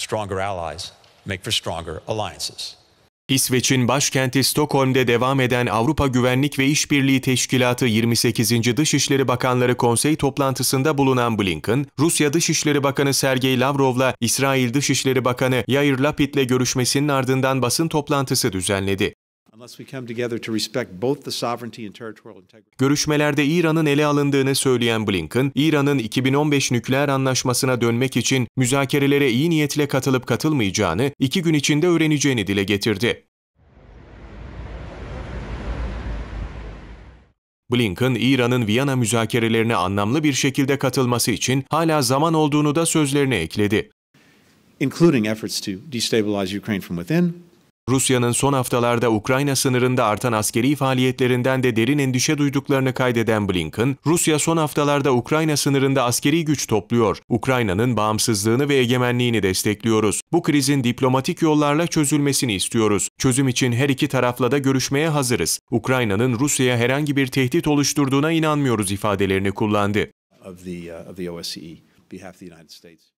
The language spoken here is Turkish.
stronger allies make for stronger alliances. İsveç'in başkenti Stockholm'de devam eden Avrupa Güvenlik ve İşbirliği Teşkilatı 28. Dışişleri Bakanları Konsey toplantısında bulunan Blinken, Rusya Dışişleri Bakanı Sergey Lavrov'la İsrail Dışişleri Bakanı Yair Lapid'le görüşmesinin ardından basın toplantısı düzenledi. Görüşmelerde İran'ın ele alındığını söyleyen Blinken, İran'ın 2015 nükleer anlaşmasına dönmek için müzakerelere iyi niyetle katılıp katılmayacağını iki gün içinde öğreneceğini dile getirdi. Blinken, İran'ın Viyana müzakerelerine anlamlı bir şekilde katılması için hala zaman olduğunu da sözlerine ekledi. Including efforts to destabilize Ukraine from within Rusya'nın son haftalarda Ukrayna sınırında artan askeri faaliyetlerinden de derin endişe duyduklarını kaydeden Blinken, Rusya son haftalarda Ukrayna sınırında askeri güç topluyor, Ukrayna'nın bağımsızlığını ve egemenliğini destekliyoruz. Bu krizin diplomatik yollarla çözülmesini istiyoruz. Çözüm için her iki tarafla da görüşmeye hazırız. Ukrayna'nın Rusya'ya herhangi bir tehdit oluşturduğuna inanmıyoruz ifadelerini kullandı. Of the, uh, of the